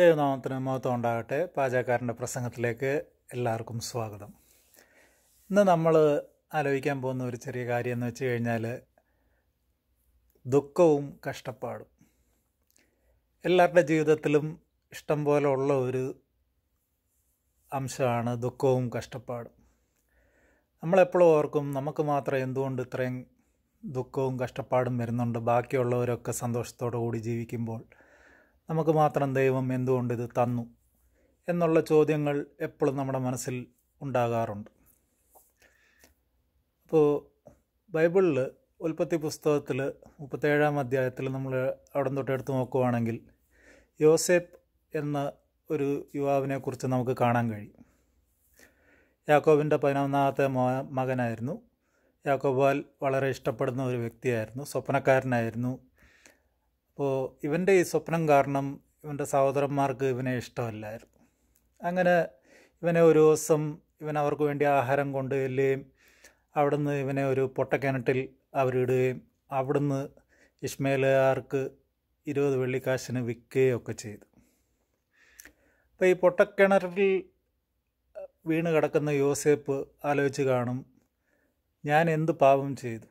ദൈവനാമത്തിന് മഹത്വം ഉണ്ടാകട്ടെ പാചകക്കാരൻ്റെ പ്രസംഗത്തിലേക്ക് എല്ലാവർക്കും സ്വാഗതം ഇന്ന് നമ്മൾ ആലോചിക്കാൻ പോകുന്ന ഒരു ചെറിയ കാര്യം എന്ന് വെച്ച് കഴിഞ്ഞാൽ ദുഃഖവും കഷ്ടപ്പാടും എല്ലാവരുടെ ജീവിതത്തിലും ഇഷ്ടം പോലെ ഉള്ള ഒരു അംശമാണ് ദുഃഖവും കഷ്ടപ്പാടും നമ്മളെപ്പോഴും ഓർക്കും നമുക്ക് മാത്രം എന്തുകൊണ്ട് ഇത്രയും ദുഃഖവും കഷ്ടപ്പാടും വരുന്നുണ്ട് ബാക്കിയുള്ളവരൊക്കെ സന്തോഷത്തോടു കൂടി ജീവിക്കുമ്പോൾ നമുക്ക് മാത്രം ദൈവം എന്തുകൊണ്ട് ഇത് തന്നു എന്നുള്ള ചോദ്യങ്ങൾ എപ്പോഴും നമ്മുടെ മനസ്സിൽ ഉണ്ടാകാറുണ്ട് അപ്പോൾ ബൈബിളിൽ ഉൽപ്പത്തി പുസ്തകത്തിൽ മുപ്പത്തേഴാം അധ്യായത്തിൽ നമ്മൾ അവിടെ എടുത്ത് നോക്കുവാണെങ്കിൽ യോസെഫ് എന്ന ഒരു യുവാവിനെക്കുറിച്ച് നമുക്ക് കാണാൻ കഴിയും യാക്കോബിൻ്റെ പതിനൊന്നാമത്തെ മകനായിരുന്നു യാക്കോബാൽ വളരെ ഇഷ്ടപ്പെടുന്ന ഒരു വ്യക്തിയായിരുന്നു സ്വപ്നക്കാരനായിരുന്നു അപ്പോൾ ഇവൻ്റെ ഈ സ്വപ്നം കാരണം ഇവൻ്റെ സഹോദരന്മാർക്ക് ഇവനെ ഇഷ്ടമല്ലായിരുന്നു അങ്ങനെ ഇവനെ ഒരു ദിവസം ഇവൻ അവർക്ക് വേണ്ടി ആഹാരം കൊണ്ടുവരികയും അവിടുന്ന് ഇവനെ ഒരു പൊട്ടക്കിണറ്റിൽ അവരിടുകയും അവിടുന്ന് ഇസ്മയിലുകാർക്ക് ഇരുപത് വെള്ളിക്കാശിന് വിൽക്കുകയും ഒക്കെ ചെയ്തു അപ്പോൾ ഈ പൊട്ടക്കിണറിൽ വീണ് കിടക്കുന്ന യോസേപ്പ് ആലോചിച്ച് കാണും ഞാൻ എന്ത് പാപം ചെയ്തു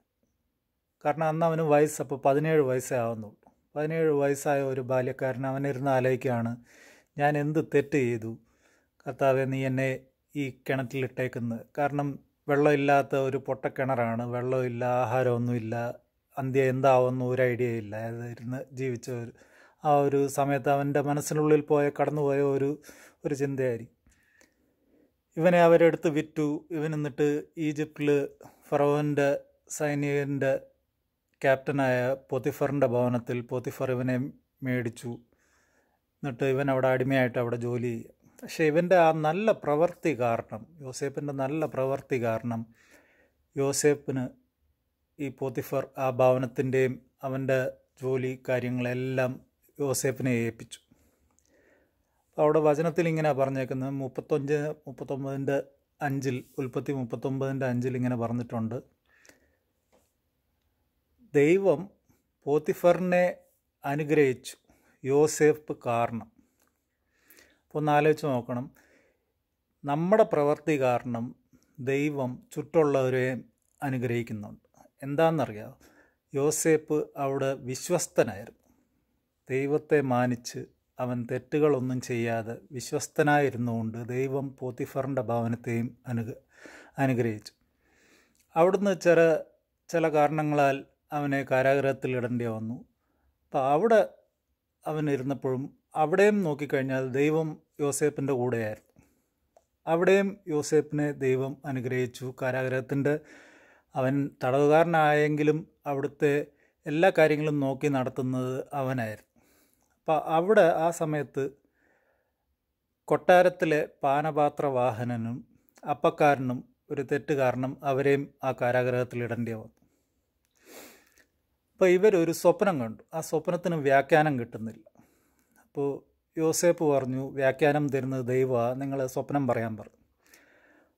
കാരണം അന്ന് അവന് വയസ്സ് അപ്പോൾ പതിനേഴ് വയസ്സേ ആവുന്നുള്ളൂ പതിനേഴ് വയസ്സായ ഒരു ബാല്യക്കാരൻ അവനിരുന്ന് ആലോചിക്കുകയാണ് ഞാൻ എന്ത് തെറ്റ് ചെയ്തു കർത്താവ് നീ എന്നെ ഈ കിണറ്റിലിട്ടേക്കുന്നത് കാരണം വെള്ളമില്ലാത്ത ഒരു പൊട്ടക്കിണറാണ് വെള്ളമില്ല ആഹാരമൊന്നുമില്ല അന്ത്യ എന്താവുമെന്ന് ഒരു ഐഡിയ ഇല്ല ഇരുന്ന് ജീവിച്ച ഒരു ആ ഒരു സമയത്ത് അവൻ്റെ മനസ്സിനുള്ളിൽ പോയ കടന്നുപോയ ഒരു ഒരു ചിന്തയായിരിക്കും ഇവനെ അവരെടുത്ത് വിറ്റു ഇവൻ എന്നിട്ട് ഈജിപ്തിൽ ഫറോവൻ്റെ സൈനികൻ്റെ ക്യാപ്റ്റനായ പൊത്തിഫറിൻ്റെ ഭവനത്തിൽ പൊത്തിഫർ ഇവനെ മേടിച്ചു എന്നിട്ട് ഇവൻ അവിടെ അടിമയായിട്ട് അവിടെ ജോലി ചെയ്യുക പക്ഷേ ഇവൻ്റെ ആ നല്ല പ്രവൃത്തി കാരണം യോസേപ്പിൻ്റെ നല്ല പ്രവൃത്തി കാരണം യോസേപ്പിന് ഈ പോത്തിഫർ ആ ഭവനത്തിൻ്റെയും അവൻ്റെ ജോലി കാര്യങ്ങളെല്ലാം യോസേപ്പിനെ ഏൽപ്പിച്ചു അവിടെ വചനത്തിൽ ഇങ്ങനെ പറഞ്ഞേക്കുന്നത് മുപ്പത്തൊഞ്ച് മുപ്പത്തൊമ്പതിൻ്റെ അഞ്ചിൽ ഉൽപ്പത്തി മുപ്പത്തൊമ്പതിൻ്റെ അഞ്ചിൽ ഇങ്ങനെ പറഞ്ഞിട്ടുണ്ട് ദൈവം പോത്തിഫറിനെ അനുഗ്രഹിച്ചു യോസേഫ് കാരണം അപ്പോൾ ആലോചിച്ച് നോക്കണം നമ്മുടെ പ്രവൃത്തി കാരണം ദൈവം ചുറ്റുള്ളവരെ അനുഗ്രഹിക്കുന്നുണ്ട് എന്താണെന്നറിയാം യോസേപ്പ് അവിടെ വിശ്വസ്തനായിരുന്നു ദൈവത്തെ മാനിച്ച് അവൻ തെറ്റുകളൊന്നും ചെയ്യാതെ വിശ്വസ്തനായിരുന്നുകൊണ്ട് ദൈവം പോത്തിഫറിൻ്റെ ഭവനത്തെയും അനു അനുഗ്രഹിച്ചു അവിടുന്ന് ചില ചില കാരണങ്ങളാൽ അവനെ കാരാഗ്രഹത്തിൽ ഇടേണ്ടി വന്നു അപ്പോൾ അവിടെ അവൻ ഇരുന്നപ്പോഴും അവിടെയും നോക്കിക്കഴിഞ്ഞാൽ ദൈവം യോസേപ്പിൻ്റെ കൂടെയായിരുന്നു അവിടെയും യോസേപ്പിനെ ദൈവം അനുഗ്രഹിച്ചു കാരാഗ്രഹത്തിൻ്റെ അവൻ തടവുകാരനായെങ്കിലും അവിടുത്തെ എല്ലാ കാര്യങ്ങളും നോക്കി നടത്തുന്നത് അവനായിരുന്നു അപ്പോൾ അവിടെ ആ സമയത്ത് കൊട്ടാരത്തിലെ പാനപാത്ര വാഹനനും അപ്പക്കാരനും ഒരു തെറ്റ് കാരണം അവരെയും ആ കാരാഗ്രഹത്തിൽ ഇടേണ്ടി വന്നു അപ്പോൾ ഇവരൊരു സ്വപ്നം കണ്ടു ആ സ്വപ്നത്തിന് വ്യാഖ്യാനം കിട്ടുന്നില്ല അപ്പോൾ യോസേപ്പ് പറഞ്ഞു വ്യാഖ്യാനം തരുന്നത് ദൈവമാണ് നിങ്ങളെ സ്വപ്നം പറയാൻ പറഞ്ഞു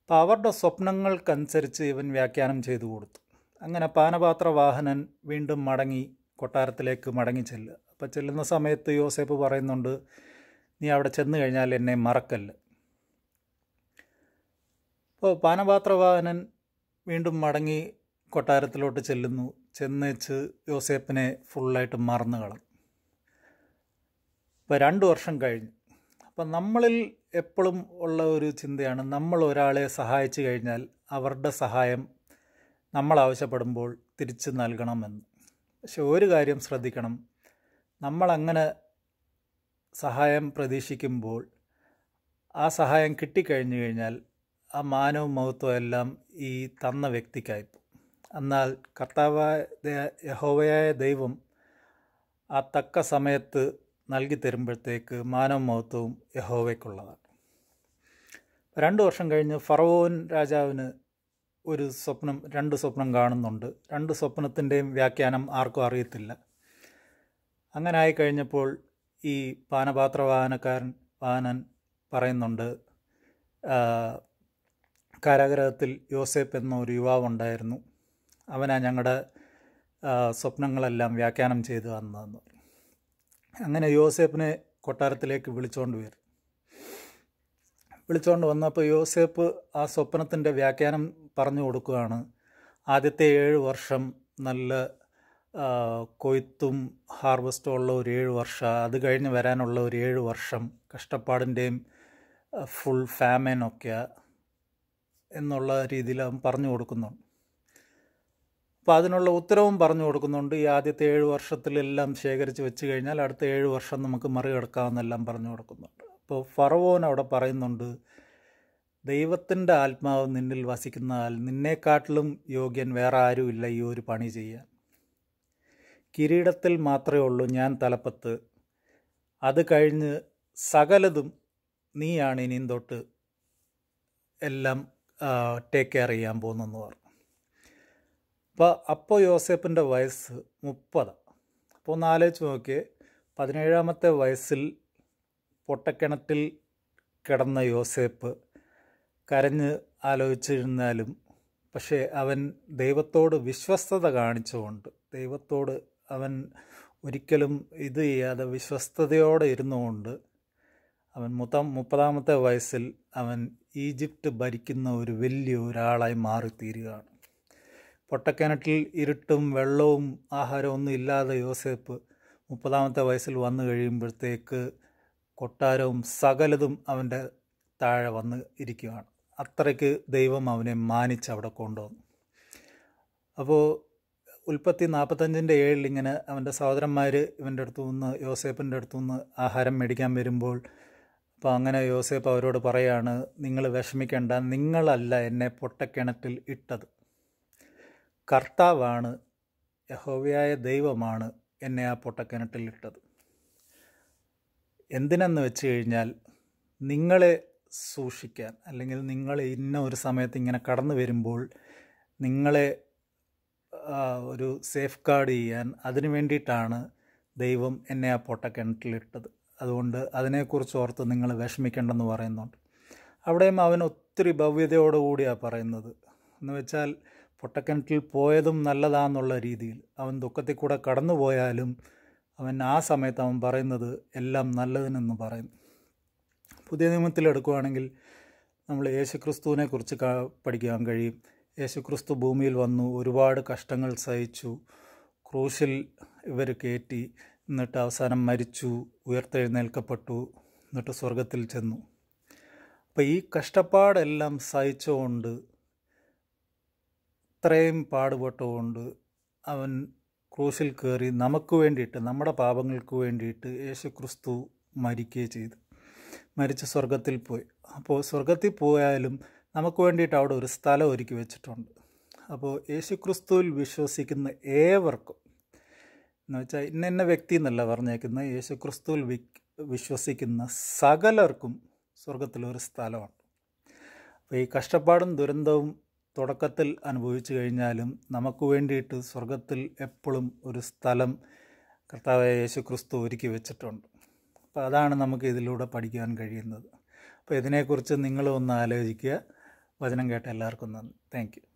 അപ്പോൾ അവരുടെ സ്വപ്നങ്ങൾക്കനുസരിച്ച് ഇവൻ വ്യാഖ്യാനം ചെയ്തു കൊടുത്തു അങ്ങനെ പാനപാത്ര വാഹനൻ വീണ്ടും മടങ്ങി കൊട്ടാരത്തിലേക്ക് മടങ്ങി ചെല്ലുക അപ്പോൾ ചെല്ലുന്ന സമയത്ത് യോസേപ്പ് പറയുന്നുണ്ട് നീ അവിടെ ചെന്ന് കഴിഞ്ഞാൽ എന്നെ മറക്കല്ല അപ്പോൾ പാനപാത്ര വാഹനൻ വീണ്ടും മടങ്ങി കൊട്ടാരത്തിലോട്ട് ചെല്ലുന്നു ചെന്ന് വെച്ച് യോസേപ്പിനെ ഫുള്ളായിട്ട് മറന്നു കളഞ്ഞു ഇപ്പോൾ രണ്ട് വർഷം കഴിഞ്ഞു അപ്പം നമ്മളിൽ എപ്പോഴും ഉള്ള ഒരു ചിന്തയാണ് നമ്മൾ ഒരാളെ സഹായിച്ചു കഴിഞ്ഞാൽ അവരുടെ സഹായം നമ്മൾ ആവശ്യപ്പെടുമ്പോൾ തിരിച്ച് നൽകണമെന്ന് പക്ഷെ ഒരു കാര്യം ശ്രദ്ധിക്കണം നമ്മളങ്ങനെ സഹായം പ്രതീക്ഷിക്കുമ്പോൾ ആ സഹായം കിട്ടിക്കഴിഞ്ഞു കഴിഞ്ഞാൽ ആ മാനവും മഹത്വം എല്ലാം ഈ തന്ന വ്യക്തിക്കായിപ്പോൾ എന്നാൽ കർത്താവായ യഹോവയായ ദൈവം ആ തക്ക സമയത്ത് നൽകി തരുമ്പോഴത്തേക്ക് മഹത്വവും യഹോവയ്ക്കുള്ളതാണ് രണ്ട് വർഷം കഴിഞ്ഞ് ഫറവോൻ രാജാവിന് ഒരു സ്വപ്നം രണ്ട് സ്വപ്നം കാണുന്നുണ്ട് രണ്ട് സ്വപ്നത്തിൻ്റെയും വ്യാഖ്യാനം ആർക്കും അറിയത്തില്ല അങ്ങനെ ആയി കഴിഞ്ഞപ്പോൾ ഈ പാനപാത്ര വാഹനക്കാരൻ വാഹനൻ പറയുന്നുണ്ട് കാരാഗ്രഹത്തിൽ യോസേപ്പ് എന്ന ഒരു യുവാവുണ്ടായിരുന്നു അവനാ ഞങ്ങളുടെ സ്വപ്നങ്ങളെല്ലാം വ്യാഖ്യാനം ചെയ്തു തന്നതെന്ന് അങ്ങനെ യോസേപ്പിനെ കൊട്ടാരത്തിലേക്ക് വിളിച്ചുകൊണ്ട് വരും വിളിച്ചുകൊണ്ട് വന്നപ്പോൾ യോസേപ്പ് ആ സ്വപ്നത്തിൻ്റെ വ്യാഖ്യാനം പറഞ്ഞു കൊടുക്കുകയാണ് ആദ്യത്തെ ഏഴ് വർഷം നല്ല കൊയ്ത്തും ഹാർവസ്റ്റും ഉള്ള ഒരു ഏഴ് വർഷം അത് കഴിഞ്ഞ് വരാനുള്ള ഒരു ഏഴ് വർഷം കഷ്ടപ്പാടിൻ്റെയും ഫുൾ ഫാമിനൊക്കെ എന്നുള്ള രീതിയിൽ അവൻ പറഞ്ഞു കൊടുക്കുന്നുണ്ട് അപ്പോൾ അതിനുള്ള ഉത്തരവും പറഞ്ഞു കൊടുക്കുന്നുണ്ട് ഈ ആദ്യത്തെ ഏഴ് വർഷത്തിലെല്ലാം ശേഖരിച്ച് വെച്ച് കഴിഞ്ഞാൽ അടുത്ത ഏഴ് വർഷം നമുക്ക് മറികടക്കാമെന്നെല്ലാം പറഞ്ഞു കൊടുക്കുന്നുണ്ട് അപ്പോൾ ഫറവോൻ അവിടെ പറയുന്നുണ്ട് ദൈവത്തിൻ്റെ ആത്മാവ് നിന്നിൽ വസിക്കുന്നതിനാൽ നിന്നെക്കാട്ടിലും യോഗ്യൻ വേറെ ആരുമില്ല ഈ ഒരു പണി ചെയ്യാൻ കിരീടത്തിൽ മാത്രമേ ഉള്ളൂ ഞാൻ തലപ്പത്ത് അത് കഴിഞ്ഞ് സകലതും നീയാണ് ഇനിയും തൊട്ട് എല്ലാം ടേക്ക് കെയർ ചെയ്യാൻ പോകുന്നതെന്ന് പറഞ്ഞു അപ്പോൾ അപ്പോൾ യോസേപ്പിൻ്റെ വയസ്സ് മുപ്പത് അപ്പോൾ ഒന്ന് ആലോചിച്ച് നോക്കിയേ പതിനേഴാമത്തെ വയസ്സിൽ പൊട്ടക്കിണറ്റിൽ കിടന്ന യോസേപ്പ് കരഞ്ഞ് ആലോചിച്ചിരുന്നാലും പക്ഷേ അവൻ ദൈവത്തോട് വിശ്വസ്തത കാണിച്ചുകൊണ്ട് ദൈവത്തോട് അവൻ ഒരിക്കലും ഇത് ചെയ്യാതെ വിശ്വസ്തയോടെ ഇരുന്നുകൊണ്ട് അവൻ മുത്തം മുപ്പതാമത്തെ വയസ്സിൽ അവൻ ഈജിപ്റ്റ് ഭരിക്കുന്ന ഒരു വലിയ ഒരാളായി മാറിത്തീരുകയാണ് പൊട്ടക്കിണറ്റിൽ ഇരുട്ടും വെള്ളവും ആഹാരവും ഒന്നും ഇല്ലാതെ യോസേപ്പ് മുപ്പതാമത്തെ വയസ്സിൽ വന്നു കഴിയുമ്പോഴത്തേക്ക് കൊട്ടാരവും സകലതും അവൻ്റെ താഴെ വന്ന് ഇരിക്കുകയാണ് അത്രയ്ക്ക് ദൈവം അവനെ മാനിച്ച് അവിടെ കൊണ്ടുവന്നു അപ്പോൾ ഉൽപ്പത്തി നാൽപ്പത്തഞ്ചിൻ്റെ ഏഴിൽ ഇങ്ങനെ അവൻ്റെ സഹോദരന്മാർ ഇവൻ്റെ അടുത്തു നിന്ന് യോസേപ്പിൻ്റെ അടുത്തു നിന്ന് ആഹാരം മേടിക്കാൻ വരുമ്പോൾ അപ്പോൾ അങ്ങനെ യോസേപ്പ് അവരോട് പറയുകയാണ് നിങ്ങൾ വിഷമിക്കേണ്ട നിങ്ങളല്ല എന്നെ പൊട്ടക്കിണറ്റിൽ ഇട്ടത് കർത്താവാണ് യഹോവയായ ദൈവമാണ് എന്നെ ആ പൊട്ടക്കിണറ്റിലിട്ടത് എന്തിനെന്ന് വെച്ച് കഴിഞ്ഞാൽ നിങ്ങളെ സൂക്ഷിക്കാൻ അല്ലെങ്കിൽ നിങ്ങൾ ഇന്ന ഒരു സമയത്ത് ഇങ്ങനെ കടന്നു വരുമ്പോൾ നിങ്ങളെ ഒരു സേഫ് ഗാർഡ് ചെയ്യാൻ അതിനു വേണ്ടിയിട്ടാണ് ദൈവം എന്നെ ആ പൊട്ടക്കിണറ്റിലിട്ടത് അതുകൊണ്ട് അതിനെക്കുറിച്ച് ഓർത്ത് നിങ്ങൾ വിഷമിക്കേണ്ടെന്ന് പറയുന്നുണ്ട് അവിടെയും അവൻ ഒത്തിരി ഭവ്യതയോടുകൂടിയാണ് പറയുന്നത് എന്ന് വെച്ചാൽ പൊട്ടക്കിണറ്റിൽ പോയതും നല്ലതാന്നുള്ള രീതിയിൽ അവൻ ദുഃഖത്തിൽ കൂടെ കടന്നു പോയാലും അവൻ ആ സമയത്ത് അവൻ പറയുന്നത് എല്ലാം നല്ലതിനെന്ന് പറയും പുതിയ നിയമത്തിൽ എടുക്കുകയാണെങ്കിൽ നമ്മൾ യേശുക്രിസ്തുവിനെ കുറിച്ച് പഠിക്കാൻ കഴിയും യേശുക്രിസ്തു ഭൂമിയിൽ വന്നു ഒരുപാട് കഷ്ടങ്ങൾ സഹിച്ചു ക്രൂശിൽ ഇവർ കയറ്റി എന്നിട്ട് അവസാനം മരിച്ചു ഉയർത്തെഴുന്നേൽക്കപ്പെട്ടു എന്നിട്ട് സ്വർഗത്തിൽ ചെന്നു അപ്പോൾ ഈ കഷ്ടപ്പാടെല്ലാം സഹിച്ചുകൊണ്ട് അത്രയും പാടുപെട്ടുകൊണ്ട് അവൻ ക്രൂശിൽ കയറി നമുക്ക് വേണ്ടിയിട്ട് നമ്മുടെ പാപങ്ങൾക്ക് വേണ്ടിയിട്ട് യേശു ക്രിസ്തു മരിക്കുകയും ചെയ്തു മരിച്ച് സ്വർഗത്തിൽ പോയി അപ്പോൾ സ്വർഗത്തിൽ പോയാലും നമുക്ക് വേണ്ടിയിട്ട് അവിടെ ഒരു സ്ഥലം ഒരുക്കി വെച്ചിട്ടുണ്ട് അപ്പോൾ യേശു ക്രിസ്തുവിൽ വിശ്വസിക്കുന്ന ഏവർക്കും എന്ന് വെച്ചാൽ ഇന്ന ഇന്ന വ്യക്തി എന്നല്ല പറഞ്ഞേക്കുന്നത് യേശു ക്രിസ്തുവിൽ വിശ്വസിക്കുന്ന സകലർക്കും സ്വർഗത്തിലൊരു സ്ഥലമാണ് അപ്പോൾ ഈ കഷ്ടപ്പാടും ദുരന്തവും തുടക്കത്തിൽ അനുഭവിച്ചു കഴിഞ്ഞാലും നമുക്ക് വേണ്ടിയിട്ട് സ്വർഗത്തിൽ എപ്പോഴും ഒരു സ്ഥലം കർത്താവായ യേശു ക്രിസ്തു ഒരുക്കി വെച്ചിട്ടുണ്ട് അപ്പോൾ അതാണ് നമുക്ക് ഇതിലൂടെ പഠിക്കാൻ കഴിയുന്നത് അപ്പോൾ ഇതിനെക്കുറിച്ച് നിങ്ങളും ഒന്ന് ആലോചിക്കുക വചനം കേട്ട എല്ലാവർക്കും നന്ദി താങ്ക്